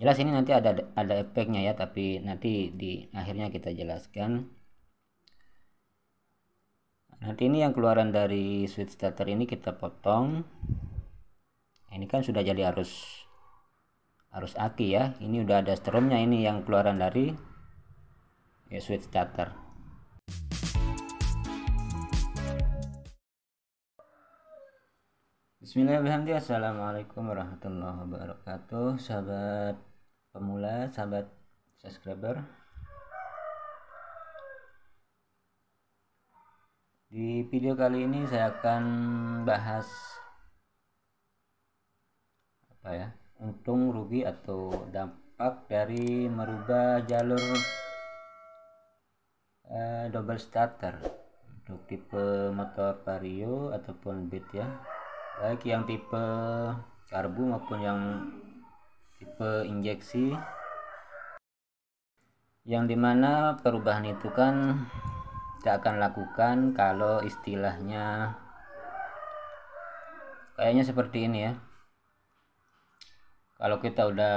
jelas ini nanti ada ada efeknya ya tapi nanti di akhirnya kita jelaskan nanti ini yang keluaran dari switch starter ini kita potong ini kan sudah jadi arus arus aki ya ini udah ada stromnya ini yang keluaran dari ya, switch starter Bismillahirrahmanirrahim Assalamualaikum warahmatullahi wabarakatuh Sahabat pemula, sahabat subscriber Di video kali ini saya akan bahas apa ya untung rugi atau dampak dari merubah jalur eh, double starter untuk tipe motor vario ataupun beat ya baik yang tipe karbu maupun yang tipe injeksi yang dimana perubahan itu kan tidak akan lakukan kalau istilahnya kayaknya seperti ini ya kalau kita udah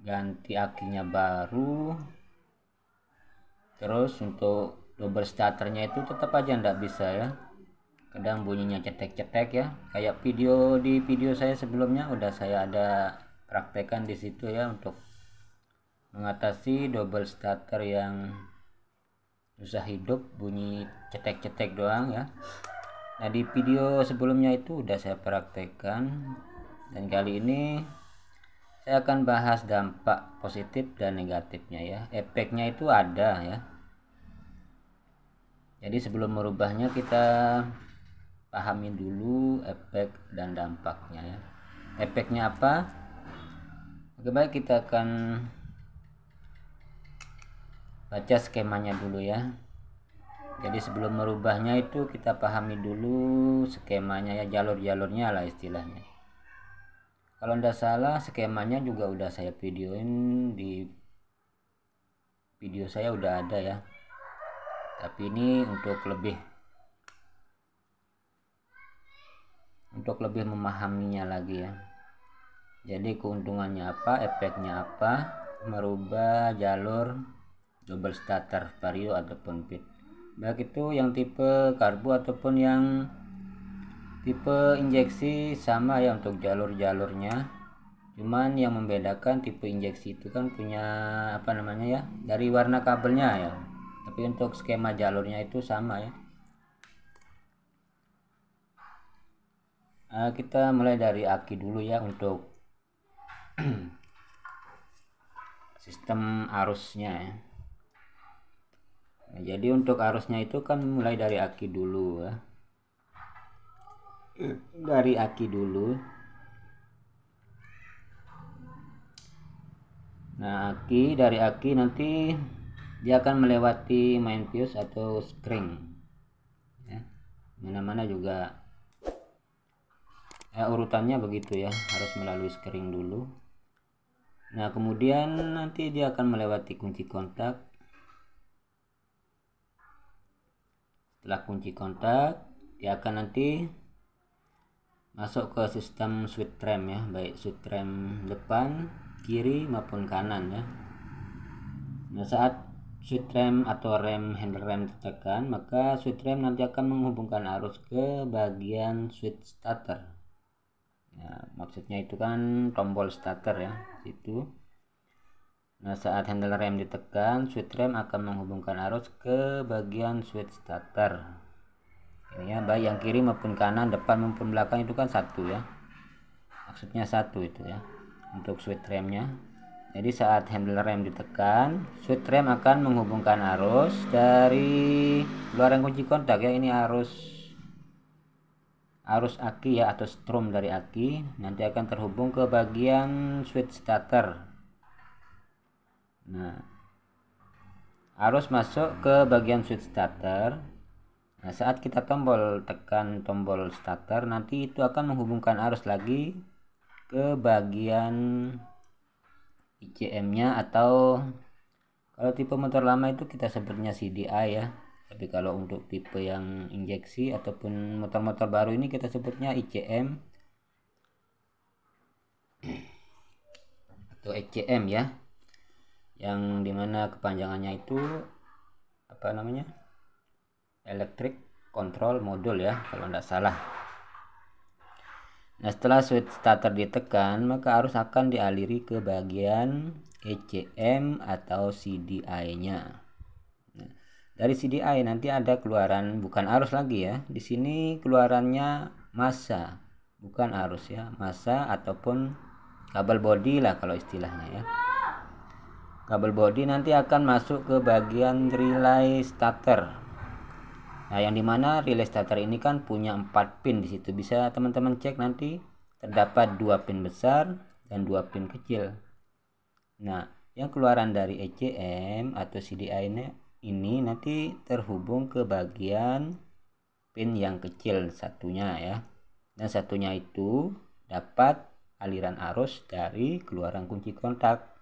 ganti akinya baru terus untuk double starternya itu tetap aja ndak bisa ya kadang bunyinya cetek-cetek ya kayak video di video saya sebelumnya udah saya ada praktekan di situ ya untuk mengatasi double starter yang susah hidup bunyi cetek-cetek doang ya Nah di video sebelumnya itu udah saya praktekan dan kali ini saya akan bahas dampak positif dan negatifnya ya efeknya itu ada ya jadi sebelum merubahnya kita pahami dulu efek dan dampaknya ya efeknya apa oke baik kita akan baca skemanya dulu ya jadi sebelum merubahnya itu kita pahami dulu skemanya ya jalur-jalurnya lah istilahnya kalau tidak salah skemanya juga udah saya videoin di video saya udah ada ya tapi ini untuk lebih untuk lebih memahaminya lagi ya jadi keuntungannya apa efeknya apa merubah jalur double starter vario ataupun pit baik itu yang tipe karbu ataupun yang tipe injeksi sama ya untuk jalur-jalurnya cuman yang membedakan tipe injeksi itu kan punya apa namanya ya dari warna kabelnya ya tapi untuk skema jalurnya itu sama ya uh, kita mulai dari aki dulu ya untuk sistem arusnya ya. Nah, jadi untuk arusnya itu kan mulai dari aki dulu ya dari aki dulu nah aki dari aki nanti dia akan melewati main fuse atau string ya mana-mana juga eh, urutannya begitu ya harus melalui skering dulu nah kemudian nanti dia akan melewati kunci kontak setelah kunci kontak dia akan nanti masuk ke sistem switch rem ya baik switch rem depan kiri maupun kanan ya nah saat switch rem atau rem handle rem tertekan maka switch rem nanti akan menghubungkan arus ke bagian switch starter ya, maksudnya itu kan tombol starter ya itu nah saat handle rem ditekan switch rem akan menghubungkan arus ke bagian switch starter ini ya baik yang kiri maupun kanan depan maupun belakang itu kan satu ya maksudnya satu itu ya untuk switch remnya jadi saat handle rem ditekan switch rem akan menghubungkan arus dari luar yang kunci kontak ya ini arus arus aki ya atau strom dari aki nanti akan terhubung ke bagian switch starter nah arus masuk ke bagian switch starter nah saat kita tombol tekan tombol starter nanti itu akan menghubungkan arus lagi ke bagian ICM nya atau kalau tipe motor lama itu kita sebutnya CDI ya tapi kalau untuk tipe yang injeksi ataupun motor-motor baru ini kita sebutnya ICM atau ECM ya yang dimana kepanjangannya itu apa namanya electric control module ya kalau tidak salah nah setelah switch starter ditekan maka arus akan dialiri ke bagian ECM atau CDI nya dari CDI nanti ada keluaran bukan arus lagi ya di sini keluarannya massa bukan arus ya massa ataupun kabel body lah kalau istilahnya ya kabel body nanti akan masuk ke bagian relay starter Nah, yang dimana relay starter ini kan punya 4 pin di situ. Bisa teman-teman cek nanti terdapat dua pin besar dan dua pin kecil. Nah, yang keluaran dari ECM atau CDI ini ini nanti terhubung ke bagian pin yang kecil satunya ya dan satunya itu dapat aliran arus dari keluaran kunci kontak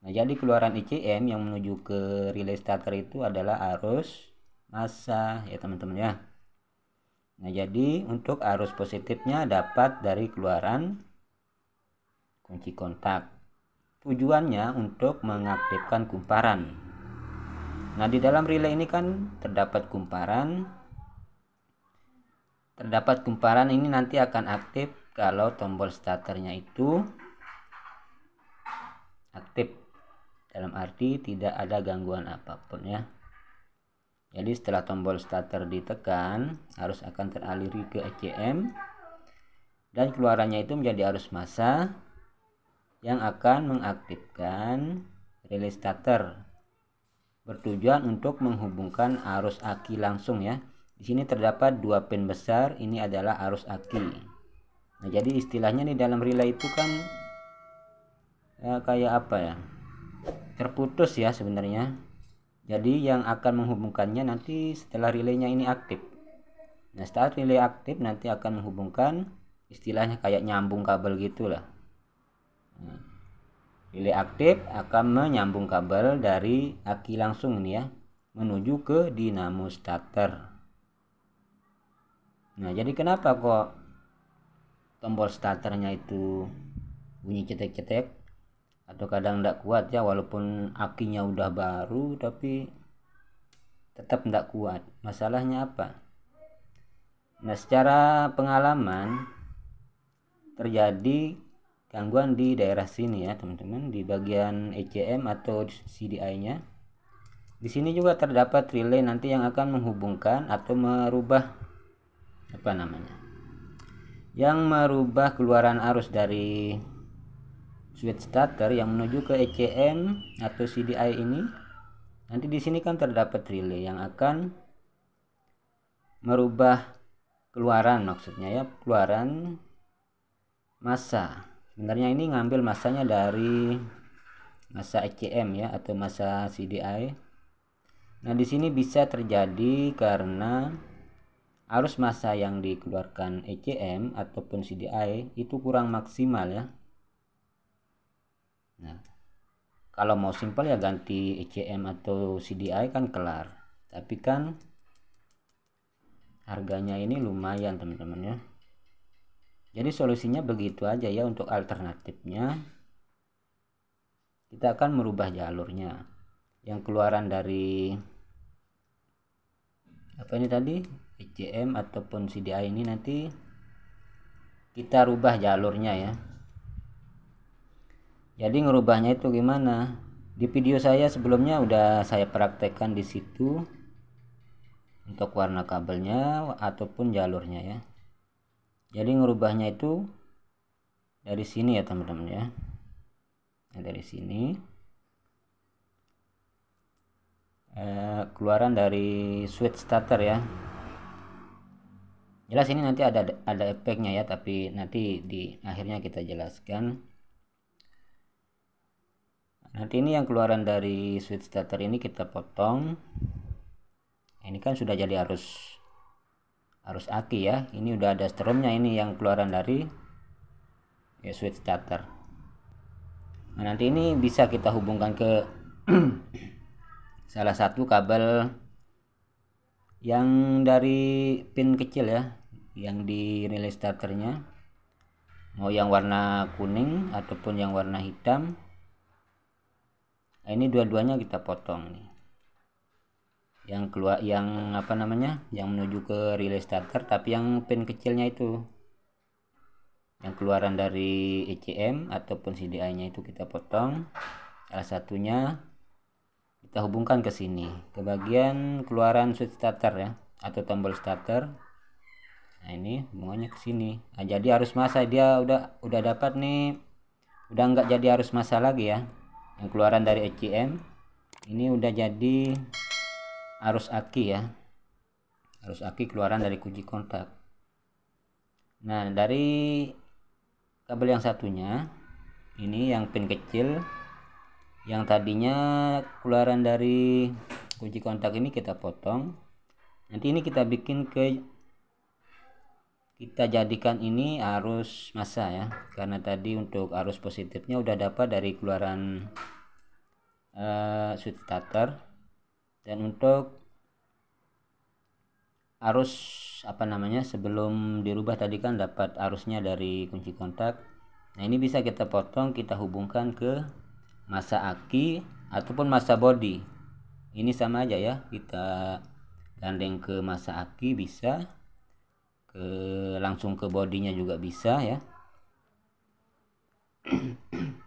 nah jadi keluaran ICM yang menuju ke relay starter itu adalah arus masa, ya teman-teman ya nah jadi untuk arus positifnya dapat dari keluaran kunci kontak tujuannya untuk mengaktifkan kumparan nah di dalam relay ini kan terdapat kumparan. Terdapat kumparan ini nanti akan aktif kalau tombol starternya itu aktif dalam arti tidak ada gangguan apapun ya. Jadi setelah tombol starter ditekan harus akan teraliri ke ECM dan keluarannya itu menjadi arus massa yang akan mengaktifkan relay starter bertujuan untuk menghubungkan arus aki langsung ya. Di sini terdapat dua pin besar, ini adalah arus aki. Nah, jadi istilahnya di dalam relay itu kan ya, kayak apa ya? Terputus ya sebenarnya. Jadi yang akan menghubungkannya nanti setelah relaynya ini aktif. Nah, saat relay aktif nanti akan menghubungkan istilahnya kayak nyambung kabel gitulah. Nah, Pilih aktif akan menyambung kabel dari aki langsung ini ya menuju ke dinamo starter. Nah, jadi kenapa kok tombol starternya itu bunyi cetek-cetek atau kadang tidak kuat ya walaupun akinya udah baru tapi tetap tidak kuat. Masalahnya apa? Nah, secara pengalaman terjadi gangguan di daerah sini ya teman-teman di bagian ECM atau CDI nya di sini juga terdapat relay nanti yang akan menghubungkan atau merubah apa namanya yang merubah keluaran arus dari switch starter yang menuju ke ECM atau CDI ini nanti di sini kan terdapat relay yang akan merubah keluaran maksudnya ya keluaran massa sebenarnya ini ngambil masanya dari masa ECM ya atau masa CDI nah di sini bisa terjadi karena arus masa yang dikeluarkan ECM ataupun CDI itu kurang maksimal ya. Nah, kalau mau simpel ya ganti ECM atau CDI kan kelar. Tapi kan harganya ini lumayan teman-teman ya jadi solusinya begitu aja ya untuk alternatifnya kita akan merubah jalurnya yang keluaran dari apa ini tadi ECM ataupun CDI ini nanti kita rubah jalurnya ya jadi ngerubahnya itu gimana di video saya sebelumnya udah saya praktekkan di situ untuk warna kabelnya ataupun jalurnya ya jadi ngerubahnya itu dari sini ya teman-teman ya nah, dari sini eh, keluaran dari switch starter ya jelas ini nanti ada ada efeknya ya tapi nanti di akhirnya kita jelaskan nanti ini yang keluaran dari switch starter ini kita potong ini kan sudah jadi arus harus aki ya ini udah ada stromnya ini yang keluaran dari ya switch starter nah nanti ini bisa kita hubungkan ke salah satu kabel yang dari pin kecil ya yang di relay starternya mau yang warna kuning ataupun yang warna hitam nah, ini dua-duanya kita potong nih yang keluar yang apa namanya yang menuju ke relay starter tapi yang pin kecilnya itu yang keluaran dari ECM ataupun CDI nya itu kita potong salah satunya kita hubungkan ke sini ke bagian keluaran switch starter ya atau tombol starter nah ini hubungannya ke sini nah, jadi harus masa dia udah udah dapat nih udah nggak jadi harus masa lagi ya yang keluaran dari ECM ini udah jadi arus aki ya arus aki keluaran dari kunci kontak nah dari kabel yang satunya ini yang pin kecil yang tadinya keluaran dari kunci kontak ini kita potong nanti ini kita bikin ke kita jadikan ini arus massa ya karena tadi untuk arus positifnya udah dapat dari keluaran uh, switch starter dan untuk arus apa namanya sebelum dirubah tadi kan dapat arusnya dari kunci kontak nah ini bisa kita potong kita hubungkan ke masa aki ataupun masa body ini sama aja ya kita gandeng ke masa aki bisa ke langsung ke bodinya juga bisa ya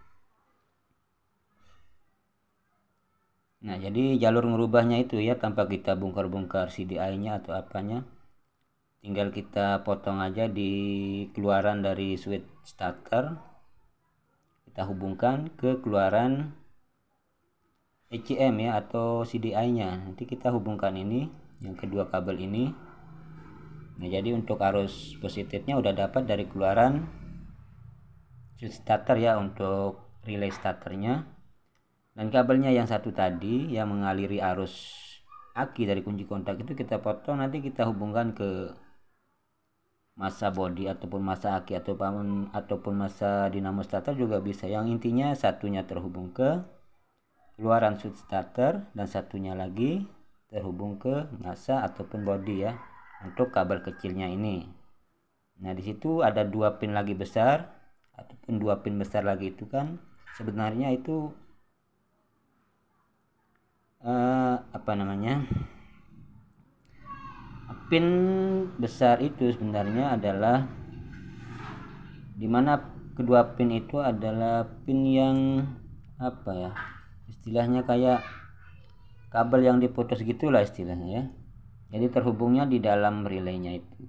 Nah, hmm. jadi jalur merubahnya itu ya tanpa kita bongkar-bongkar CDI-nya atau apanya. Tinggal kita potong aja di keluaran dari switch starter. Kita hubungkan ke keluaran ECM ya atau CDI-nya. Nanti kita hubungkan ini yang kedua kabel ini. Nah, jadi untuk arus positifnya udah dapat dari keluaran switch starter ya untuk relay starternya dan kabelnya yang satu tadi yang mengaliri arus aki dari kunci kontak itu kita potong nanti kita hubungkan ke masa body ataupun masa aki ataupun ataupun masa dinamo starter juga bisa yang intinya satunya terhubung ke keluaran switch starter dan satunya lagi terhubung ke masa ataupun body ya untuk kabel kecilnya ini nah disitu ada dua pin lagi besar ataupun dua pin besar lagi itu kan sebenarnya itu uh, apa namanya pin besar itu sebenarnya adalah dimana kedua pin itu adalah pin yang apa ya istilahnya kayak kabel yang diputus gitulah istilahnya ya jadi terhubungnya di dalam relaynya itu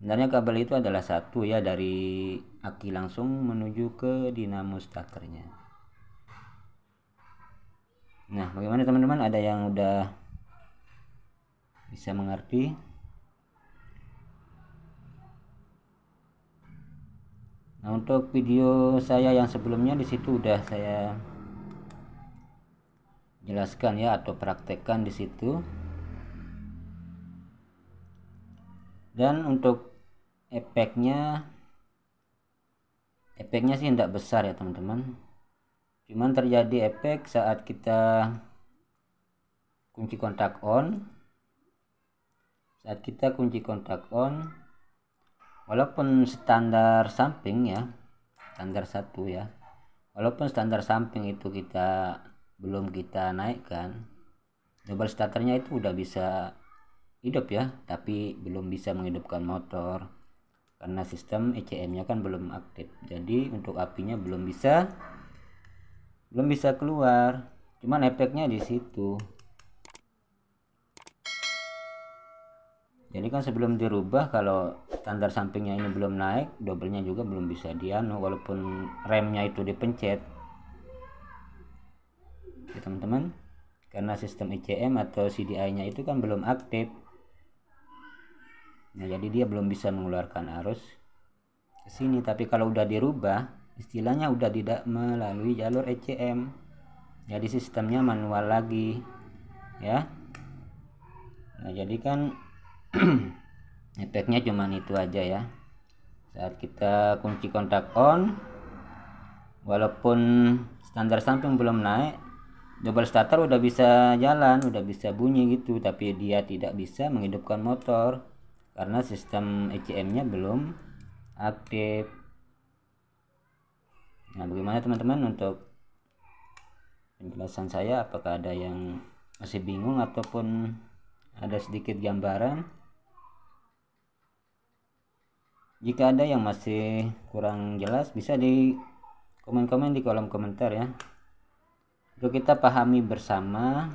sebenarnya kabel itu adalah satu ya dari aki langsung menuju ke dinamo starternya Nah, ah. bagaimana teman-teman? Ada yang udah bisa mengerti? Nah, untuk video saya yang sebelumnya di situ udah saya jelaskan ya atau praktekkan di situ. Dan untuk efeknya efeknya sih tidak besar ya teman-teman cuman terjadi efek saat kita kunci kontak on saat kita kunci kontak on walaupun standar samping ya standar satu ya walaupun standar samping itu kita belum kita naikkan double starternya itu udah bisa hidup ya tapi belum bisa menghidupkan motor karena sistem ECM nya kan belum aktif jadi untuk apinya belum bisa belum bisa keluar cuman efeknya di situ jadi kan sebelum dirubah kalau standar sampingnya ini belum naik dobelnya juga belum bisa dianu walaupun remnya itu dipencet ya teman-teman karena sistem ECM atau CDI nya itu kan belum aktif nah jadi dia belum bisa mengeluarkan arus ke sini tapi kalau udah dirubah istilahnya udah tidak melalui jalur ECM jadi sistemnya manual lagi ya nah jadi kan efeknya cuman itu aja ya saat kita kunci kontak on walaupun standar samping belum naik double starter udah bisa jalan udah bisa bunyi gitu tapi dia tidak bisa menghidupkan motor karena sistem ECM nya belum aktif nah bagaimana teman-teman untuk penjelasan saya apakah ada yang masih bingung ataupun ada sedikit gambaran jika ada yang masih kurang jelas bisa di komen-komen di kolom komentar ya untuk kita pahami bersama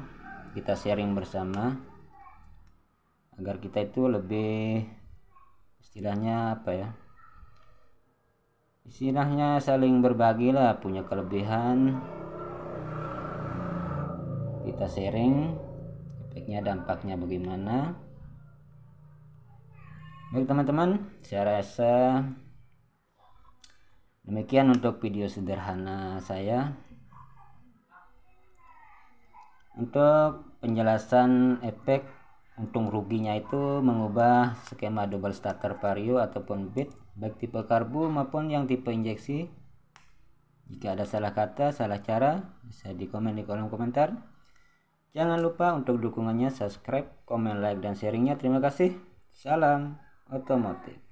kita sharing bersama agar kita itu lebih istilahnya apa ya istilahnya saling berbagi lah punya kelebihan kita sharing efeknya dampaknya bagaimana baik teman-teman saya rasa demikian untuk video sederhana saya untuk penjelasan efek untung ruginya itu mengubah skema double starter vario ataupun bit baik tipe karbu maupun yang tipe injeksi. Jika ada salah kata, salah cara, bisa dikomen di kolom komentar. Jangan lupa untuk dukungannya subscribe, komen, like, dan sharingnya. Terima kasih. Salam otomotif.